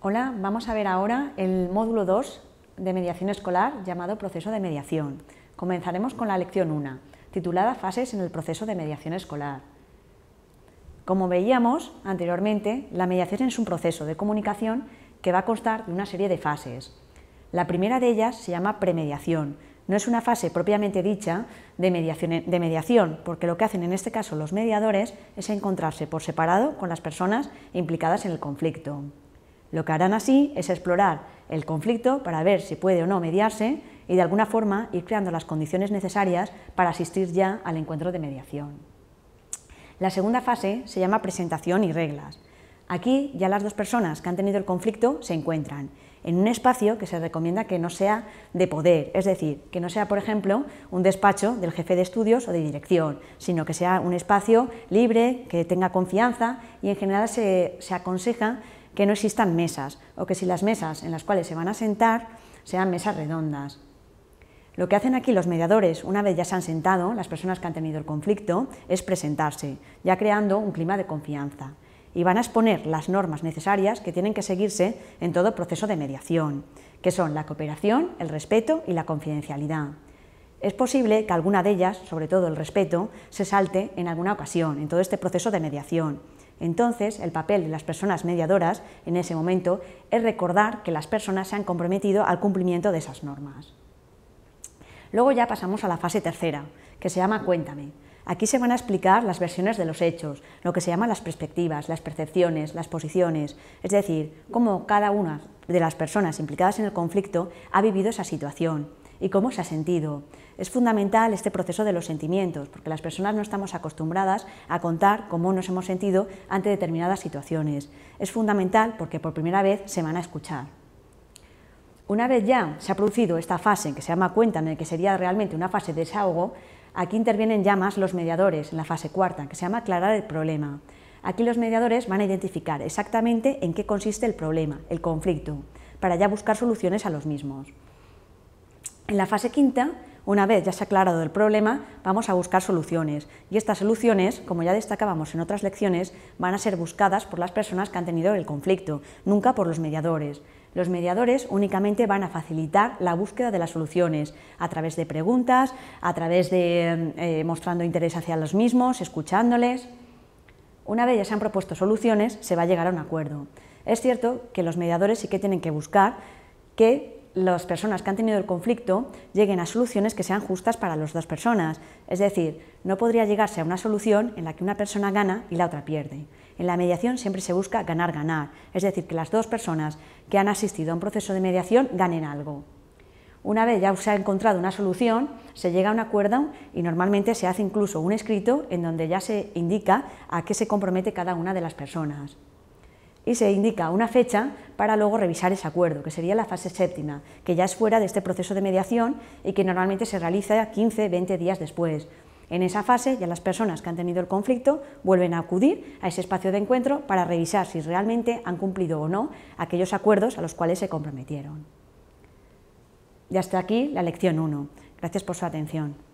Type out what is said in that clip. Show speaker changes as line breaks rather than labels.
Hola, vamos a ver ahora el módulo 2 de mediación escolar llamado proceso de mediación. Comenzaremos con la lección 1, titulada Fases en el proceso de mediación escolar. Como veíamos anteriormente, la mediación es un proceso de comunicación que va a constar de una serie de fases. La primera de ellas se llama premediación. No es una fase propiamente dicha de mediación, de mediación, porque lo que hacen en este caso los mediadores es encontrarse por separado con las personas implicadas en el conflicto. Lo que harán así es explorar el conflicto para ver si puede o no mediarse y de alguna forma ir creando las condiciones necesarias para asistir ya al encuentro de mediación. La segunda fase se llama presentación y reglas. Aquí ya las dos personas que han tenido el conflicto se encuentran en un espacio que se recomienda que no sea de poder, es decir, que no sea, por ejemplo, un despacho del jefe de estudios o de dirección, sino que sea un espacio libre, que tenga confianza y en general se, aconseja que no existan mesas o que si las mesas en las cuales se van a sentar sean mesas redondas. Lo que hacen aquí los mediadores, una vez ya se han sentado, las personas que han tenido el conflicto, es presentarse, ya creando un clima de confianza. Y van a exponer las normas necesarias que tienen que seguirse en todo proceso de mediación, que son la cooperación, el respeto y la confidencialidad. Es posible que alguna de ellas, sobre todo el respeto, se salte en alguna ocasión, en todo este proceso de mediación. Entonces, el papel de las personas mediadoras en ese momento es recordar que las personas se han comprometido al cumplimiento de esas normas. Luego ya pasamos a la fase tercera, que se llama Cuéntame. Aquí se van a explicar las versiones de los hechos, lo que se llama las perspectivas, las percepciones, las posiciones, es decir, cómo cada una de las personas implicadas en el conflicto ha vivido esa situación, y cómo se ha sentido. Es fundamental este proceso de los sentimientos, porque las personas no estamos acostumbradas a contar cómo nos hemos sentido ante determinadas situaciones. Es fundamental porque por primera vez se van a escuchar. Una vez ya se ha producido esta fase, que se llama cuenta, en el que sería realmente una fase de desahogo, aquí intervienen ya más los mediadores, en la fase cuarta, que se llama aclarar el problema. Aquí los mediadores van a identificar exactamente en qué consiste el problema, el conflicto, para ya buscar soluciones a los mismos. En la fase quinta, una vez ya se ha aclarado el problema, vamos a buscar soluciones. Y estas soluciones, como ya destacábamos en otras lecciones, van a ser buscadas por las personas que han tenido el conflicto, nunca por los mediadores. Los mediadores únicamente van a facilitar la búsqueda de las soluciones a través de preguntas, a través de eh, mostrando interés hacia los mismos, escuchándoles. Una vez ya se han propuesto soluciones, se va a llegar a un acuerdo. Es cierto que los mediadores sí que tienen que buscar que las personas que han tenido el conflicto lleguen a soluciones que sean justas para las dos personas. Es decir, no podría llegarse a una solución en la que una persona gana y la otra pierde. En la mediación siempre se busca ganar-ganar, es decir, que las dos personas que han asistido a un proceso de mediación ganen algo. Una vez ya se ha encontrado una solución, se llega a un acuerdo y normalmente se hace incluso un escrito en donde ya se indica a qué se compromete cada una de las personas y se indica una fecha para luego revisar ese acuerdo, que sería la fase séptima, que ya es fuera de este proceso de mediación y que normalmente se realiza 15, 20 días después. En esa fase ya las personas que han tenido el conflicto vuelven a acudir a ese espacio de encuentro para revisar si realmente han cumplido o no aquellos acuerdos a los cuales se comprometieron. Y hasta aquí la lección 1. Gracias por su atención.